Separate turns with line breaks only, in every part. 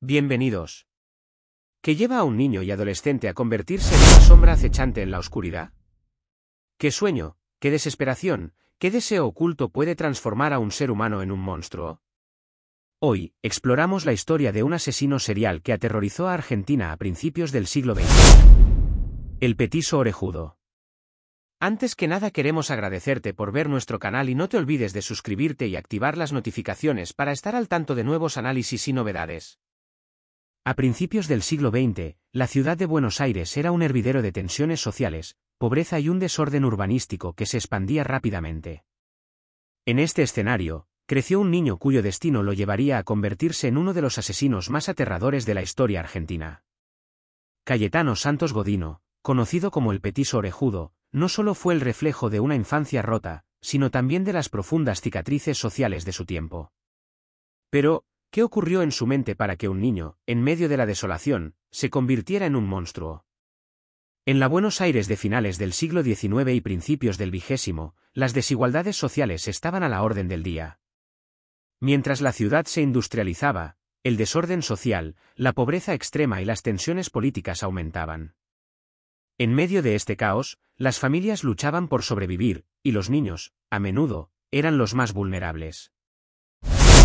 Bienvenidos. ¿Qué lleva a un niño y adolescente a convertirse en una sombra acechante en la oscuridad? ¿Qué sueño, qué desesperación, qué deseo oculto puede transformar a un ser humano en un monstruo? Hoy, exploramos la historia de un asesino serial que aterrorizó a Argentina a principios del siglo XX. El petiso orejudo. Antes que nada queremos agradecerte por ver nuestro canal y no te olvides de suscribirte y activar las notificaciones para estar al tanto de nuevos análisis y novedades. A principios del siglo XX, la ciudad de Buenos Aires era un hervidero de tensiones sociales, pobreza y un desorden urbanístico que se expandía rápidamente. En este escenario, creció un niño cuyo destino lo llevaría a convertirse en uno de los asesinos más aterradores de la historia argentina. Cayetano Santos Godino, conocido como el petiso orejudo, no solo fue el reflejo de una infancia rota, sino también de las profundas cicatrices sociales de su tiempo. Pero, ¿Qué ocurrió en su mente para que un niño, en medio de la desolación, se convirtiera en un monstruo? En la Buenos Aires de finales del siglo XIX y principios del XX, las desigualdades sociales estaban a la orden del día. Mientras la ciudad se industrializaba, el desorden social, la pobreza extrema y las tensiones políticas aumentaban. En medio de este caos, las familias luchaban por sobrevivir, y los niños, a menudo, eran los más vulnerables.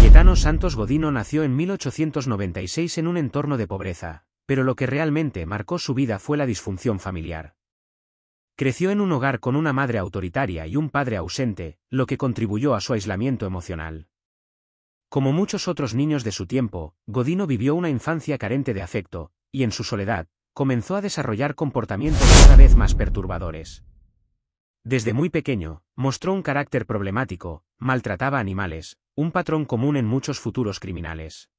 Cayetano Santos Godino nació en 1896 en un entorno de pobreza, pero lo que realmente marcó su vida fue la disfunción familiar. Creció en un hogar con una madre autoritaria y un padre ausente, lo que contribuyó a su aislamiento emocional. Como muchos otros niños de su tiempo, Godino vivió una infancia carente de afecto, y en su soledad, comenzó a desarrollar comportamientos cada vez más perturbadores. Desde muy pequeño, mostró un carácter problemático, maltrataba animales, un patrón común en muchos futuros criminales.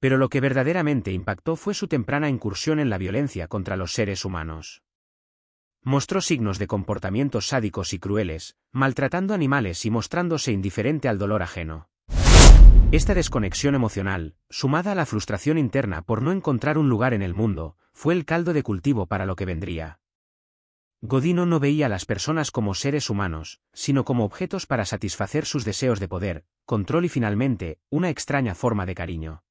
Pero lo que verdaderamente impactó fue su temprana incursión en la violencia contra los seres humanos. Mostró signos de comportamientos sádicos y crueles, maltratando animales y mostrándose indiferente al dolor ajeno. Esta desconexión emocional, sumada a la frustración interna por no encontrar un lugar en el mundo, fue el caldo de cultivo para lo que vendría. Godino no veía a las personas como seres humanos, sino como objetos para satisfacer sus deseos de poder, control y finalmente, una extraña forma de cariño.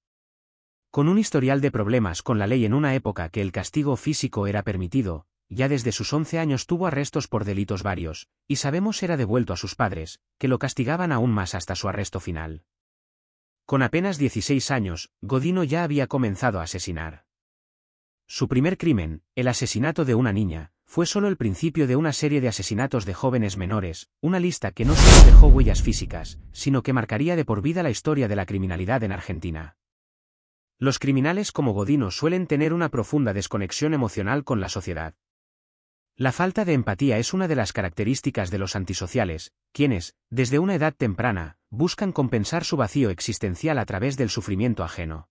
Con un historial de problemas con la ley en una época que el castigo físico era permitido, ya desde sus 11 años tuvo arrestos por delitos varios, y sabemos era devuelto a sus padres, que lo castigaban aún más hasta su arresto final. Con apenas 16 años, Godino ya había comenzado a asesinar. Su primer crimen, el asesinato de una niña, fue solo el principio de una serie de asesinatos de jóvenes menores, una lista que no solo dejó huellas físicas, sino que marcaría de por vida la historia de la criminalidad en Argentina. Los criminales como Godino suelen tener una profunda desconexión emocional con la sociedad. La falta de empatía es una de las características de los antisociales, quienes, desde una edad temprana, buscan compensar su vacío existencial a través del sufrimiento ajeno.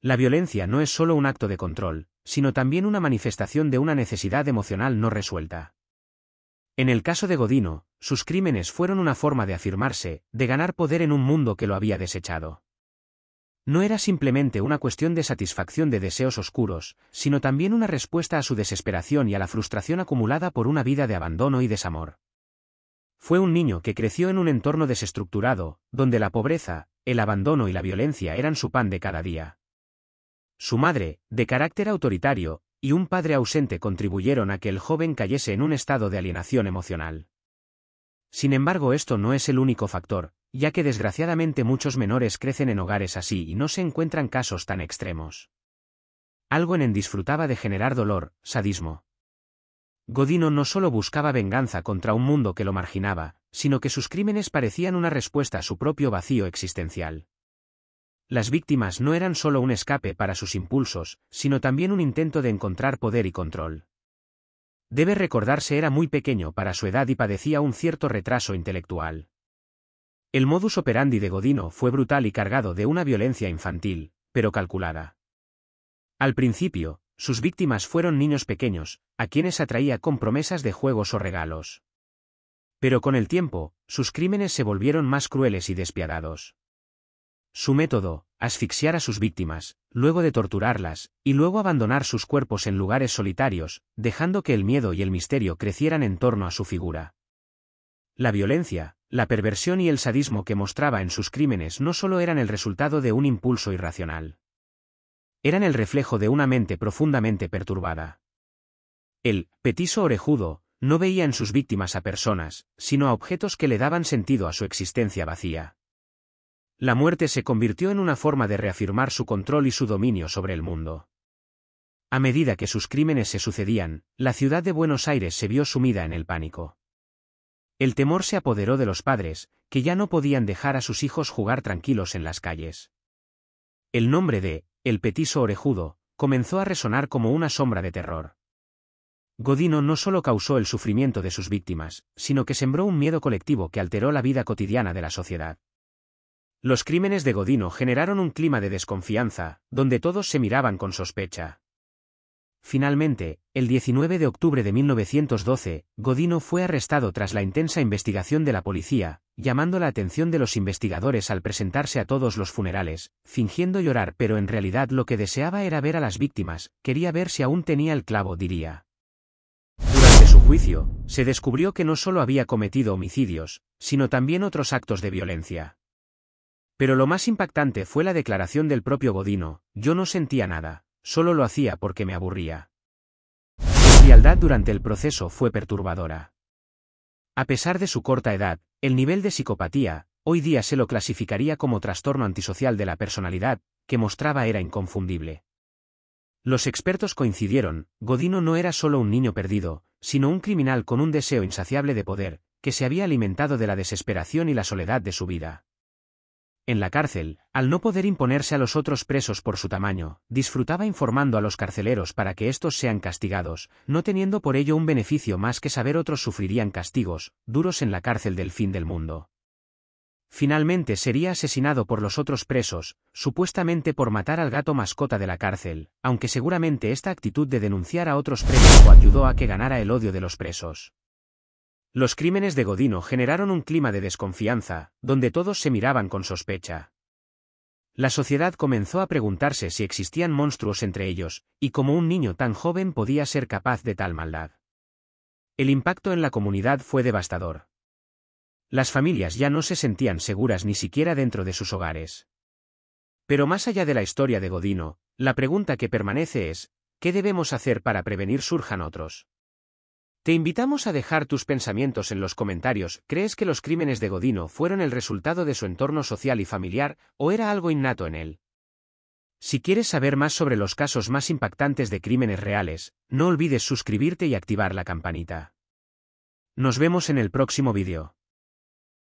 La violencia no es solo un acto de control, sino también una manifestación de una necesidad emocional no resuelta. En el caso de Godino, sus crímenes fueron una forma de afirmarse, de ganar poder en un mundo que lo había desechado. No era simplemente una cuestión de satisfacción de deseos oscuros, sino también una respuesta a su desesperación y a la frustración acumulada por una vida de abandono y desamor. Fue un niño que creció en un entorno desestructurado, donde la pobreza, el abandono y la violencia eran su pan de cada día. Su madre, de carácter autoritario, y un padre ausente contribuyeron a que el joven cayese en un estado de alienación emocional. Sin embargo, esto no es el único factor, ya que desgraciadamente muchos menores crecen en hogares así y no se encuentran casos tan extremos. Algo en él disfrutaba de generar dolor, sadismo. Godino no solo buscaba venganza contra un mundo que lo marginaba, sino que sus crímenes parecían una respuesta a su propio vacío existencial. Las víctimas no eran solo un escape para sus impulsos, sino también un intento de encontrar poder y control. Debe recordarse era muy pequeño para su edad y padecía un cierto retraso intelectual. El modus operandi de Godino fue brutal y cargado de una violencia infantil, pero calculada. Al principio, sus víctimas fueron niños pequeños, a quienes atraía con promesas de juegos o regalos. Pero con el tiempo, sus crímenes se volvieron más crueles y despiadados. Su método, asfixiar a sus víctimas, luego de torturarlas, y luego abandonar sus cuerpos en lugares solitarios, dejando que el miedo y el misterio crecieran en torno a su figura. La violencia, la perversión y el sadismo que mostraba en sus crímenes no solo eran el resultado de un impulso irracional. Eran el reflejo de una mente profundamente perturbada. El petiso orejudo no veía en sus víctimas a personas, sino a objetos que le daban sentido a su existencia vacía. La muerte se convirtió en una forma de reafirmar su control y su dominio sobre el mundo. A medida que sus crímenes se sucedían, la ciudad de Buenos Aires se vio sumida en el pánico. El temor se apoderó de los padres, que ya no podían dejar a sus hijos jugar tranquilos en las calles. El nombre de, el petiso orejudo, comenzó a resonar como una sombra de terror. Godino no solo causó el sufrimiento de sus víctimas, sino que sembró un miedo colectivo que alteró la vida cotidiana de la sociedad. Los crímenes de Godino generaron un clima de desconfianza, donde todos se miraban con sospecha. Finalmente, el 19 de octubre de 1912, Godino fue arrestado tras la intensa investigación de la policía, llamando la atención de los investigadores al presentarse a todos los funerales, fingiendo llorar pero en realidad lo que deseaba era ver a las víctimas, quería ver si aún tenía el clavo, diría. Durante su juicio, se descubrió que no solo había cometido homicidios, sino también otros actos de violencia. Pero lo más impactante fue la declaración del propio Godino, yo no sentía nada, solo lo hacía porque me aburría. La frialdad durante el proceso fue perturbadora. A pesar de su corta edad, el nivel de psicopatía, hoy día se lo clasificaría como trastorno antisocial de la personalidad, que mostraba era inconfundible. Los expertos coincidieron, Godino no era solo un niño perdido, sino un criminal con un deseo insaciable de poder, que se había alimentado de la desesperación y la soledad de su vida. En la cárcel, al no poder imponerse a los otros presos por su tamaño, disfrutaba informando a los carceleros para que éstos sean castigados, no teniendo por ello un beneficio más que saber otros sufrirían castigos, duros en la cárcel del fin del mundo. Finalmente sería asesinado por los otros presos, supuestamente por matar al gato mascota de la cárcel, aunque seguramente esta actitud de denunciar a otros presos ayudó a que ganara el odio de los presos. Los crímenes de Godino generaron un clima de desconfianza, donde todos se miraban con sospecha. La sociedad comenzó a preguntarse si existían monstruos entre ellos, y cómo un niño tan joven podía ser capaz de tal maldad. El impacto en la comunidad fue devastador. Las familias ya no se sentían seguras ni siquiera dentro de sus hogares. Pero más allá de la historia de Godino, la pregunta que permanece es, ¿qué debemos hacer para prevenir surjan otros? Te invitamos a dejar tus pensamientos en los comentarios. ¿Crees que los crímenes de Godino fueron el resultado de su entorno social y familiar, o era algo innato en él? Si quieres saber más sobre los casos más impactantes de crímenes reales, no olvides suscribirte y activar la campanita. Nos vemos en el próximo vídeo.